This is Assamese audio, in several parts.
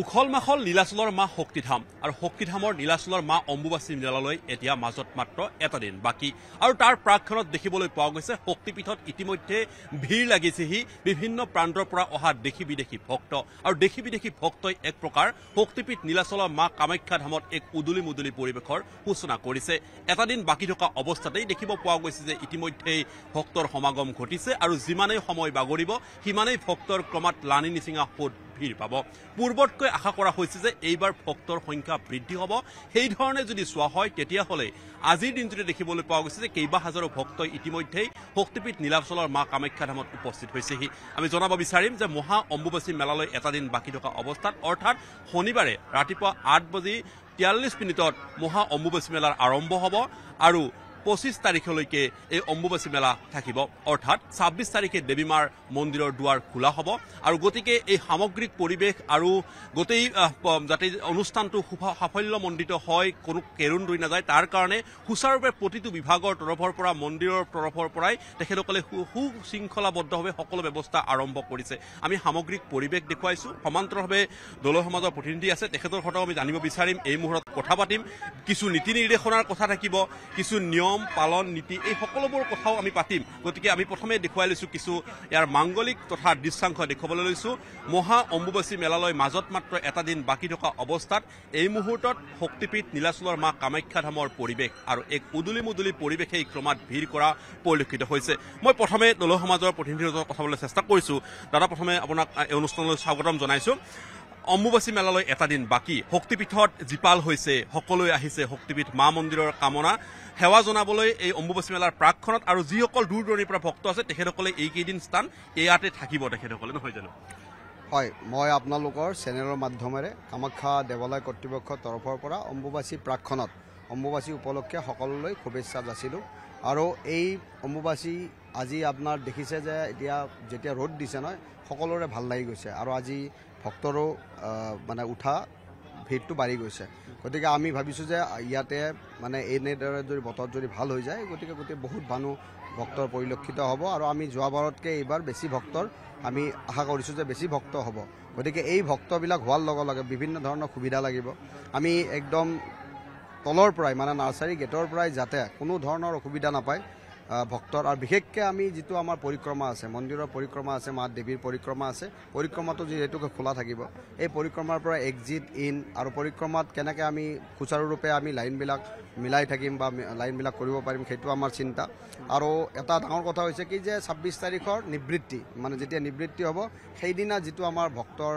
উখল মাখল নীলাচলৰ মা শক্তিধাম আৰু শক্তিধামৰ নীলাচলৰ মা অম্বুবাচী মেলালৈ এতিয়া মাজত মাত্ৰ এটা দিন বাকী আৰু তাৰ প্ৰাকখনত দেখিবলৈ পোৱা গৈছে শক্তিপীঠত ইতিমধ্যে ভিৰ লাগিছেহি বিভিন্ন প্ৰান্তৰ পৰা অহা দেশী বিদেশী ভক্ত আৰু দেশী বিদেশী ভক্তই এক প্ৰকাৰ শক্তিপীঠ নীলাচলৰ মা কামাখ্যা ধামত এক উদুলি মুদুলি পৰিৱেশৰ সূচনা কৰিছে এটা দিন বাকী থকা অৱস্থাতেই দেখিব পোৱা গৈছে যে ইতিমধ্যেই ভক্তৰ সমাগম ঘটিছে আৰু যিমানেই সময় বাগৰিব সিমানেই ভক্তৰ ক্ৰমাৎ লানি নিচিঙা সোধ ভিৰ পাব পূৰ্বতকৈ আশা কৰা হৈছে যে এইবাৰ ভক্তৰ সংখ্যা বৃদ্ধি হ'ব সেইধৰণে যদি চোৱা হয় তেতিয়াহ'লে আজিৰ দিনটোতে দেখিবলৈ পোৱা গৈছে যে কেইবা হাজাৰো ভক্তই ইতিমধ্যেই শক্তিপীঠ নীলাচলৰ মা কামাখ্যা ধামত উপস্থিত হৈছেহি আমি জনাব বিচাৰিম যে মহা অম্বুবাচী মেলালৈ এটা দিন বাকী থকা অৱস্থাত অৰ্থাৎ শনিবাৰে ৰাতিপুৱা আঠ বাজি তিয়াল্লিছ মিনিটত মহা অম্বুবাচী মেলাৰ আৰম্ভ হ'ব আৰু পঁচিছ তাৰিখলৈকে এই অম্বুবাচী মেলা থাকিব অৰ্থাৎ ছাব্বিছ তাৰিখে দেৱীমাৰ মন্দিৰৰ দুৱাৰ খোলা হ'ব আৰু গতিকে এই সামগ্ৰিক পৰিৱেশ আৰু গোটেই যাতে অনুষ্ঠানটো সাফল্যমণ্ডিত হয় কোনো কেৰুণ ৰৈ নাযায় তাৰ কাৰণে সুচাৰুৰূপে প্ৰতিটো বিভাগৰ তৰফৰ পৰা মন্দিৰৰ তৰফৰ পৰাই তেখেতসকলে সু সুশৃংখলাবদ্ধভাৱে সকলো ব্যৱস্থা আৰম্ভ কৰিছে আমি সামগ্ৰিক পৰিৱেশ দেখুৱাইছোঁ সমান্তৰভাৱে দলৰ সমাজৰ প্ৰতিনিধি আছে তেখেতৰ কথাও আমি জানিব বিচাৰিম এই মুহূৰ্তত কথা পাতিম কিছু নীতি নিৰ্দেশনাৰ কথা থাকিব কিছু নিয়ম পালন নীতি এই সকলোবোৰ কথাও আমি পাতিম গতিকে আমি প্ৰথমে দেখুৱাই লৈছোঁ কিছু ইয়াৰ মাংগলিক তথা দৃশ্যাংশ দেখুৱাবলৈ লৈছোঁ মহা অম্বুবাচী মেলালৈ মাজত মাত্ৰ এটা দিন বাকী থকা অৱস্থাত এই মুহূৰ্তত শক্তিপীঠ নীলাচলৰ মা কামাখ্যা ধামৰ পৰিৱেশ আৰু এক উদুলি মুদুলি পৰিৱেশেই ক্ৰমাৎ ভিৰ কৰা পৰিলক্ষিত হৈছে মই প্ৰথমে দল সমাজৰ প্ৰতিনিধিৰ লগত কথা পাবলৈ চেষ্টা কৰিছোঁ দাদা প্ৰথমে আপোনাক এই অনুষ্ঠানলৈ স্বাগতম জনাইছোঁ অম্বুবাচী মেলালৈ এটা দিন বাকী শক্তিপীঠত জীপাল হৈছে সকলোৱে আহিছে শক্তিপীঠ মা মন্দিৰৰ কামনা সেৱা জনাবলৈ এই অম্বুবাচী মেলাৰ প্ৰাকখনত আৰু যিসকল দূৰ দূৰণিৰ পৰা ভক্ত আছে তেখেতসকলে এইকেইদিন স্থান ইয়াতে থাকিব তেখেতসকলে নহয় জানো হয় মই আপোনালোকৰ চেনেলৰ মাধ্যমেৰে কামাখ্যা দেৱালয় কৰ্তৃপক্ষৰ তৰফৰ পৰা অম্বুবাচী প্ৰাকখনত অম্বুবাচী উপলক্ষে সকলোলৈ শুভেচ্ছা যাচিলোঁ আৰু এই অম্বুবাচী আজি আপোনাৰ দেখিছে যে এতিয়া যেতিয়া ৰ'দ দিছে নহয় সকলোৰে ভাল লাগি গৈছে আৰু আজি ভক্তৰো মানে উঠা ভিৰটো বাঢ়ি গৈছে গতিকে আমি ভাবিছোঁ যে ইয়াতে মানে এনেদৰে যদি বতৰ যদি ভাল হৈ যায় গতিকে গোটেই বহুত মানুহ ভক্তৰ পৰিলক্ষিত হ'ব আৰু আমি যোৱাবাৰতকৈ এইবাৰ বেছি ভক্তৰ আমি আশা কৰিছোঁ যে বেছি ভক্ত হ'ব গতিকে এই ভক্তবিলাক হোৱাৰ লগে লগে বিভিন্ন ধৰণৰ সুবিধা লাগিব আমি একদম তলৰ পৰাই মানে নাৰ্চাৰী গেটৰ পৰাই যাতে কোনো ধৰণৰ অসুবিধা নাপায় ভক্তৰ আৰু বিশেষকৈ আমি যিটো আমাৰ পৰিক্ৰমা আছে মন্দিৰৰ পৰিক্ৰমা আছে মা দেৱীৰ পৰিক্ৰমা আছে পৰিক্ৰমাটো যিহেতুকে খোলা থাকিব এই পৰিক্ৰমাৰ পৰা এক্সিট ইন আৰু পৰিক্ৰমাত কেনেকৈ আমি সুচাৰুৰূপে আমি লাইনবিলাক মিলাই থাকিম বা লাইনবিলাক কৰিব পাৰিম সেইটো আমাৰ চিন্তা আৰু এটা ডাঙৰ কথা হৈছে কি যে ছাব্বিছ তাৰিখৰ নিবৃত্তি মানে যেতিয়া নিবৃত্তি হ'ব সেইদিনা যিটো আমাৰ ভক্তৰ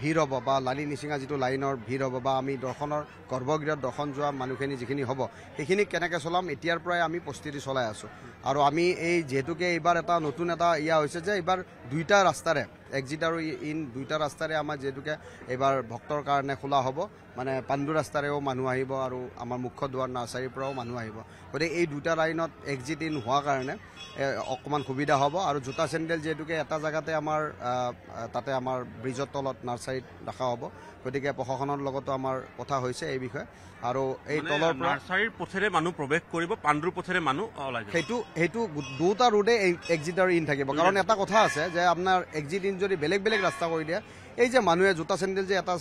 ভিৰ হ'ব বা লালি নিচিঙা যিটো লাইনৰ ভিৰ হ'ব বা আমি দৰ্শনৰ গৰ্ভগৃহত দৰ্শন যোৱা মানুহখিনি যিখিনি হ'ব সেইখিনিক কেনেকৈ চলাম এতিয়াৰ পৰাই আমি প্ৰস্তুতি চলাই আছোঁ আৰু আমি এই যিহেতুকে এইবাৰ এটা নতুন এটা ইয়াৰ হৈছে যে এইবাৰ দুইটা ৰাস্তাৰে এক্সিট আৰু ইন দুইটা ৰাস্তাৰে আমাৰ যিহেতুকে এইবাৰ ভক্তৰ কাৰণে খোলা হ'ব মানে পাণ্ডু ৰাস্তাৰেও মানুহ আহিব আৰু আমাৰ মুখ্য দুৱাৰ নাৰ্চাৰীৰ পৰাও মানুহ আহিব গতিকে এই দুটা লাইনত এক্সিট ইন হোৱাৰ কাৰণে অকণমান সুবিধা হ'ব আৰু জোতা চেণ্ডেল যিহেতুকে এটা জেগাতে আমাৰ তাতে আমাৰ ব্ৰিজৰ তলত নাৰ্চাৰীত ৰখা হ'ব গতিকে প্ৰশাসনৰ লগতো আমাৰ কথা হৈছে এই বিষয়ে আৰু এই তলৰ নাৰ্চাৰীৰ পথেৰে মানুহ প্ৰৱেশ কৰিব পাণ্ডুৰ পথেৰে মানুহ সেইটো সেইটো দুটা ৰোডে এক্সিট আৰু ইন থাকিব কাৰণ এটা কথা আছে যে আপোনাৰ এক্সিট ইন যদি বেলেগ বেলেগ ৰাস্তা কৰি দিয়ে এই যে মানুহে জোতা চেণ্ডেল যে এটা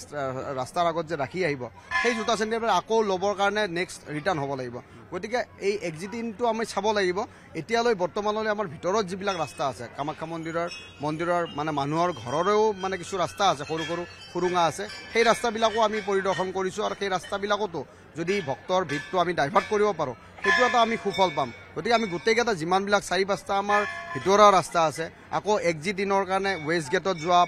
ৰাস্তাৰ আগত যে ৰাখি আহিব সেই জোতা চেণ্ডেলবিলাক আকৌ ল'বৰ কাৰণে নেক্সট ৰিটাৰ্ণ হ'ব লাগিব গতিকে এই এক্সিটিনটো আমি চাব লাগিব এতিয়ালৈ বৰ্তমানলৈ আমাৰ ভিতৰত যিবিলাক ৰাস্তা আছে কামাখ্যা মন্দিৰৰ মন্দিৰৰ মানে মানুহৰ ঘৰৰেও মানে কিছু ৰাস্তা আছে সৰু সৰু সুৰুঙা আছে সেই ৰাস্তাবিলাকো আমি পৰিদৰ্শন কৰিছোঁ আৰু সেই ৰাস্তাবিলাকতো যদি ভক্তৰ ভিতটো আমি ডাইভাৰ্ট কৰিব পাৰোঁ সেইটো এটা আমি সুফল পাম গতিকে আমি গোটেইকেইটা যিমানবিলাক চাৰি পাঁচটা আমাৰ ভিতৰুৱা ৰাস্তা আছে আকৌ এক্সিট ইনৰ কাৰণে ৱেষ্ট গেটত যোৱা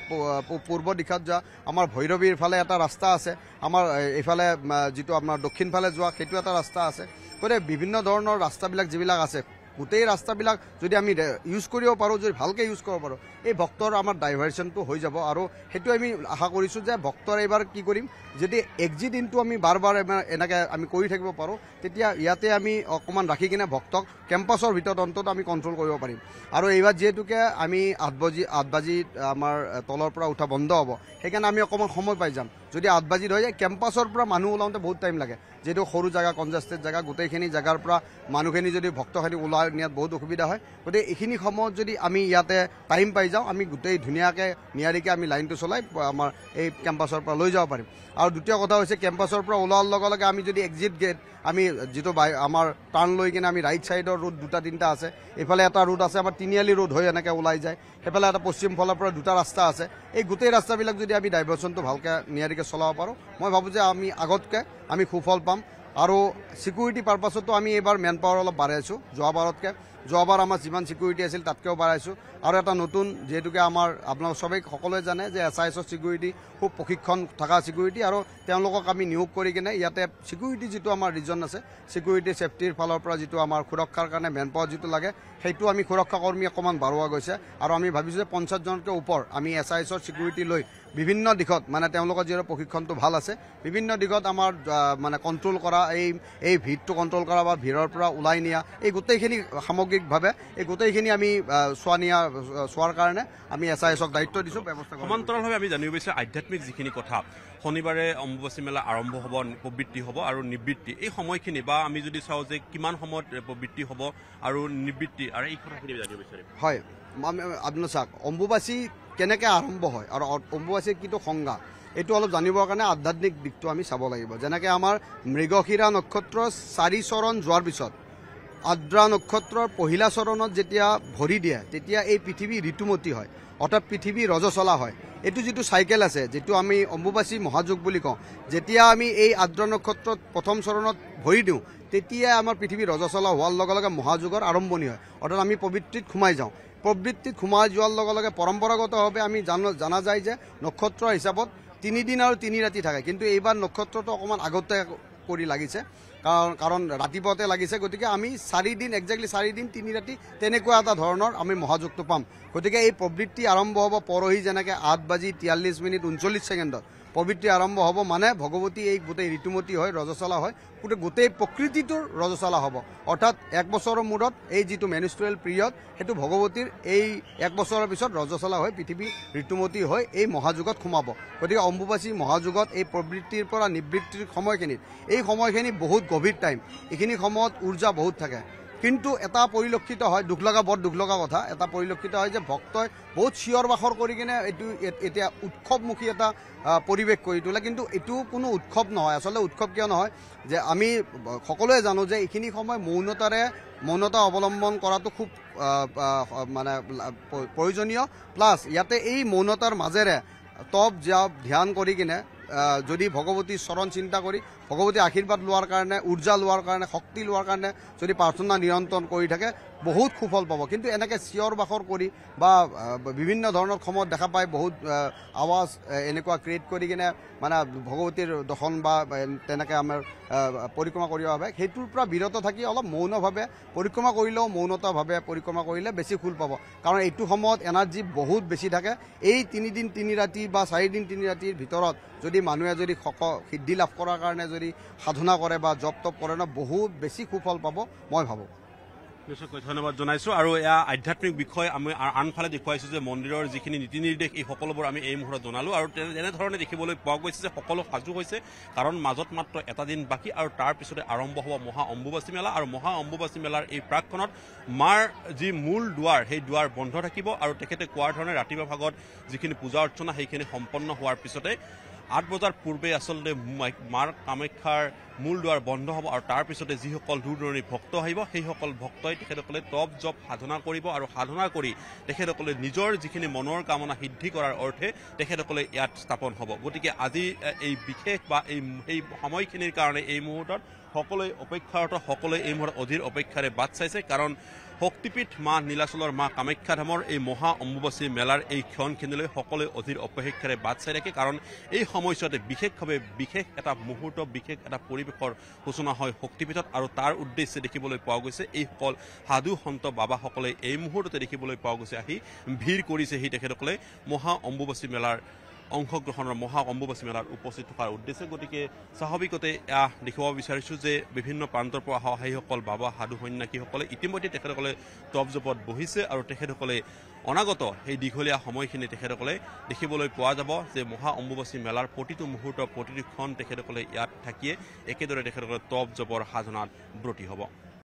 পূৰ্ব দিশত যোৱা আমাৰ ভৈৰৱীৰ ফালে এটা ৰাস্তা আছে আমাৰ এইফালে যিটো আপোনাৰ দক্ষিণফালে যোৱা সেইটো এটা ৰাস্তা আছে গতিকে বিভিন্ন ধৰণৰ ৰাস্তাবিলাক যিবিলাক আছে গোটেই ৰাস্তাবিলাক যদি আমি ইউজ কৰিব পাৰোঁ যদি ভালকৈ ইউজ কৰিব পাৰোঁ এই ভক্তৰ আমাৰ ডাইভাৰ্চনটো হৈ যাব আৰু সেইটো আমি আশা কৰিছোঁ যে ভক্তৰ এইবাৰ কি কৰিম যদি এক্সিট ইনটো আমি বাৰ বাৰ এনেকৈ আমি কৰি থাকিব পাৰোঁ তেতিয়া ইয়াতে আমি অকণমান ৰাখি কিনে ভক্তক কেম্পাছৰ ভিতৰত অন্তত আমি কণ্ট্ৰল কৰিব পাৰিম আৰু এইবাৰ যিহেতুকে আমি আঠ বাজি আঠ বাজি আমাৰ তলৰ পৰা উঠা বন্ধ হ'ব সেইকাৰণে আমি অকণমান সময় পাই যাম যদি আঠ বাজি ধৰি যায় কেম্পাছৰ পৰা মানুহ ওলাওঁতে বহুত টাইম লাগে যিহেতু সৰু জেগা কনজেষ্টেড জেগা গোটেইখিনি জেগাৰ পৰা মানুহখিনি যদি ভক্তখিনি ওলাই নিয়াত বহুত অসুবিধা হয় গতিকে এইখিনি সময়ত যদি আমি ইয়াতে টাইম পাই যাওঁ আমি গোটেই ধুনীয়াকৈ নিয়াৰিকৈ আমি লাইনটো চলাই আমাৰ এই কেম্পাছৰ পৰা লৈ যাব পাৰিম আৰু দ্বিতীয় কথা হৈছে কেম্পাছৰ পৰা ওলোৱাৰ লগে লগে আমি যদি এক্সিট গেট আমি যিটো বাই আমাৰ টাৰ্ণ লৈ কিনে আমি ৰাইট ছাইডৰ ৰোড দুটা তিনিটা আছে এইফালে এটা ৰোড আছে আমাৰ তিনিআলি ৰোড হৈ এনেকৈ ওলাই যায় সেইফালে এটা পশ্চিম ফালৰ পৰা দুটা ৰাস্তা আছে এই গোটেই ৰাস্তাবিলাক যদি আমি ডাইভাৰচনটো ভালকৈ নিয়াৰিকৈ চলাব পাৰোঁ মই ভাবোঁ যে আমি আগতকৈ আমি সুফল পাম আৰু ছিকিউৰিটি পাৰ্পাছতো আমি এইবাৰ মেন পাৱাৰ অলপ বাঢ়াইছোঁ যোৱাবাৰতকৈ যোৱাবাৰ আমাৰ যিমান ছিকিউৰিটি আছিল তাতকৈও বাঢ়াইছোঁ আৰু এটা নতুন যিহেতুকে আমাৰ আপোনালোক চবেই সকলোৱে জানে যে এছ আই এছৰ ছিকিউৰিটি খুব প্ৰশিক্ষণ থকা ছিকিউৰিটি আৰু তেওঁলোকক আমি নিয়োগ কৰি কিনে ইয়াতে ছিকিউৰিটি যিটো আমাৰ ৰিজন আছে ছিকিউৰিটি ছেফটিৰ ফালৰ পৰা যিটো আমাৰ সুৰক্ষাৰ কাৰণে মেন পাৱাৰ যিটো লাগে সেইটো আমি সুৰক্ষা কৰ্মী অকণমান বাঢ়োৱা গৈছে আৰু আমি ভাবিছোঁ যে পঞ্চাছজনতকৈ ওপৰ আমি এছ আই এছৰ ছিকিউৰিটি লৈ বিভিন্ন দিশত মানে তেওঁলোকৰ যিহেতু প্ৰশিক্ষণটো ভাল আছে বিভিন্ন দিশত আমাৰ মানে কণ্ট্ৰল কৰা এই এই ভিৰটো কণ্ট্ৰল কৰা বা ভিৰৰ পৰা ওলাই নিয়া এই গোটেইখিনি সামগ্ৰী সামগ্ৰিকভাবে এই গোটেইখিনি আমি চোৱা নিয়া চোৱাৰ কাৰণে আমি এছ আই এছক দায়িত্ব দিছোঁ ব্যৱস্থা সমান্তৰালভাৱে আমি জানিব বিচাৰোঁ আধ্যাত্মিক যিখিনি কথা শনিবাৰে অম্বুবাচী মেলা আৰম্ভ হ'ব প্ৰবৃত্তি হ'ব আৰু নিবৃত্তি এই সময়খিনি বা আমি যদি চাওঁ যে কিমান সময়ত প্ৰবৃত্তি হ'ব আৰু নিবৃত্তি আৰু এই কথাখিনি জানিব বিচাৰিম হয় আপুনি চাওক অম্বুবাচী কেনেকৈ আৰম্ভ হয় আৰু অম্বুবাচীৰ কিটো সংজ্ঞা এইটো অলপ জানিবৰ কাৰণে আধ্যাত্মিক দিশটো আমি চাব লাগিব যেনেকৈ আমাৰ মৃগশিৰা নক্ষত্ৰ চাৰি চৰণ যোৱাৰ পিছত আদ্ৰা নক্ষত্ৰৰ পহিলা চৰণত যেতিয়া ভৰি দিয়ে তেতিয়া এই পৃথিৱী ঋতুমতী হয় অৰ্থাৎ পৃথিৱী ৰজচলা হয় এইটো যিটো চাইকেল আছে যিটো আমি অম্বুবাচী মহাযুগ বুলি কওঁ যেতিয়া আমি এই আদ্ৰ নক্ষত্ৰত প্ৰথম চৰণত ভৰি দিওঁ তেতিয়াই আমাৰ পৃথিৱী ৰজচলা হোৱাৰ লগে লগে মহাযুগৰ আৰম্ভণি হয় অৰ্থাৎ আমি পবিত্ৰিত সোমাই যাওঁ প্ৰবৃত্তিত সোমাই যোৱাৰ লগে লগে পৰম্পৰাগতভাৱে আমি জান জনা যায় যে নক্ষত্ৰ হিচাপত তিনিদিন আৰু তিনি ৰাতি থাকে কিন্তু এইবাৰ নক্ষত্ৰটো অকণমান আগতে কৰি লাগিছে কাৰণ কাৰণ ৰাতিপুৱাতে লাগিছে গতিকে আমি চাৰিদিন একজেক্টলি চাৰিদিন তিনি ৰাতি তেনেকুৱা এটা ধৰণৰ আমি মহাযোগটো পাম গতিকে এই প্ৰবৃত্তি আৰম্ভ হ'ব পৰহি যেনেকৈ আঠ বাজি তিয়াল্লিছ মিনিট ঊনচল্লিছ ছেকেণ্ডত পবিত্ৰ আৰম্ভ হ'ব মানে ভগৱতী এই গোটেই ঋতুমতী হয় ৰজচলা হয় গোটেই গোটেই প্ৰকৃতিটোৰ ৰজচলা হ'ব অৰ্থাৎ এক বছৰৰ মূৰত এই যিটো মেনিষ্ট্ৰুৱেল পিৰিয়ড সেইটো ভগৱতীৰ এই এক বছৰৰ পিছত ৰজচলা হৈ পৃথিৱী ঋতুমতী হৈ এই মহাযোগত সোমাব গতিকে অম্বুবাচী মহাযুগত এই প্ৰবৃত্তিৰ পৰা নিবৃত্তিৰ সময়খিনিত এই সময়খিনি বহুত গভীৰ টাইম এইখিনি সময়ত ঊৰ্জা বহুত থাকে কিন্তু এটা পৰিলক্ষিত হয় দুখ লগা বৰ দুখ লগা কথা এটা পৰিলক্ষিত হয় যে ভক্তই বহুত চিঞৰ বাখৰ কৰি কিনে এইটো এতিয়া উৎসৱমুখী এটা পৰিৱেশ কৰি তোলে কিন্তু এইটো কোনো উৎসৱ নহয় আচলতে উৎসৱ কিয় নহয় যে আমি সকলোৱে জানো যে এইখিনি সময় মৌনতাৰে মৌনতা অৱলম্বন কৰাটো খুব মানে প্ৰয়োজনীয় প্লাছ ইয়াতে এই মৌনতাৰ মাজেৰে তপ জাপ ধ্যান কৰি কিনে যদি ভগৱতী চৰণ চিন্তা কৰি ভগৱতী আশীৰ্বাদ লোৱাৰ কাৰণে উৰ্জা লোৱাৰ কাৰণে শক্তি লোৱাৰ কাৰণে যদি প্ৰাৰ্থনা নিয়ন্ত্ৰণ কৰি থাকে বহুত সুফল পাব কিন্তু এনেকৈ চিঞৰ বাখৰ কৰি বা বিভিন্ন ধৰণৰ সময়ত দেখা পায় বহুত আৱাজ এনেকুৱা ক্ৰিয়েট কৰি কিনে মানে ভগৱতীৰ দশন বা তেনেকৈ আমাৰ পৰিক্ৰমা কৰিব ভাবে সেইটোৰ পৰা বিৰত থাকি অলপ মৌনভাৱে পৰিক্ৰমা কৰিলেও মৌনতাভাৱে পৰিক্ৰমা কৰিলে বেছি ফুল পাব কাৰণ এইটো সময়ত এনাৰ্জি বহুত বেছি থাকে এই তিনিদিন তিনি ৰাতি বা চাৰিদিন তিনি ৰাতিৰ ভিতৰত যদি মানুহে যদি সক সিদ্ধি লাভ কৰাৰ কাৰণে যদি সাধনা কৰে বা জপ তপ কৰে ন বহুত বেছি সুফল পাব মই ভাবোঁ নিশ্চয়কৈ ধন্যবাদ জনাইছোঁ আৰু এয়া আধ্যাত্মিক বিষয় আমি আনফালে দেখুৱাইছোঁ যে মন্দিৰৰ যিখিনি নীতি নিৰ্দেশ এই সকলোবোৰ আমি এই মুহূৰ্তত জনালোঁ আৰু তেনেধৰণে দেখিবলৈ পোৱা গৈছে যে সকলো সাজু হৈছে কাৰণ মাজত মাত্ৰ এটা দিন বাকী আৰু তাৰপিছতে আৰম্ভ হ'ব মহা অম্বুবাচী মেলা আৰু মহা অম্বুবাচী মেলাৰ এই প্ৰাকখনত মাৰ যি মূল দুৱাৰ সেই দুৱাৰ বন্ধ থাকিব আৰু তেখেতে কোৱাৰ ধৰণে ৰাতিপুৱা ভাগত যিখিনি পূজা অৰ্চনা সেইখিনি সম্পন্ন হোৱাৰ পিছতে আঠ বজাৰ পূৰ্বে আচলতে মাৰ কামাখ্যাৰ মূল দুৱাৰ বন্ধ হ'ব আৰু তাৰপিছতে যিসকল দূৰ দূৰণিৰ ভক্ত আহিব সেইসকল ভক্তই তেখেতসকলে টপ জপ সাধনা কৰিব আৰু সাধনা কৰি তেখেতসকলে নিজৰ যিখিনি মনৰ কামনা সিদ্ধি কৰাৰ অৰ্থে তেখেতসকলে ইয়াত স্থাপন হ'ব গতিকে আজি এই বিশেষ বা এই সেই সময়খিনিৰ কাৰণে এই মুহূৰ্তত সকলোৱে অপেক্ষাৰত সকলোৱে এই মুহূৰ্তত অধীৰ অপেক্ষাৰে বাট চাইছে কাৰণ শক্তিপীঠ মা নীলাচলৰ মা কামাখ্যা ধামৰ এই মহা অম্বুবাচী মেলাৰ এই ক্ষণখিনিলৈ সকলোৱে অধীৰ অপেক্ষাৰে বাট চাই থাকে কাৰণ এই সময়ছোৱাতে বিশেষভাৱে বিশেষ এটা মুহূৰ্ত বিশেষ এটা পৰিৱেশ বিষয়ৰ সূচনা হয় শক্তিপীঠত আৰু তাৰ উদ্দেশ্যে দেখিবলৈ পোৱা গৈছে এইসকল সাধু সন্ত বাবাসকলে এই মুহূৰ্ততে দেখিবলৈ পোৱা গৈছে আহি ভিৰ কৰিছেহি তেখেতসকলে মহা অম্বুবাচী মেলাৰ অংশগ্ৰহণৰ মহা অম্বুবাচী মেলাত উপস্থিত থকাৰ উদ্দেশ্যে গতিকে স্বাভাৱিকতে এয়া দেখুৱাব বিচাৰিছোঁ যে বিভিন্ন প্ৰান্তৰ পৰা অহা সেইসকল বাবা সাধু সন্যাসীসকলে ইতিমধ্যে তেখেতসকলে টপ জপত বহিছে আৰু তেখেতসকলে অনাগত সেই দীঘলীয়া সময়খিনি তেখেতসকলে দেখিবলৈ পোৱা যাব যে মহা অম্বুবাচী মেলাৰ প্ৰতিটো মুহূৰ্ত প্ৰতিটো ক্ষণ তেখেতসকলে ইয়াত থাকিয়ে একেদৰে তেখেতসকলে টপ জপৰ সাধনাত ব্ৰতী হ'ব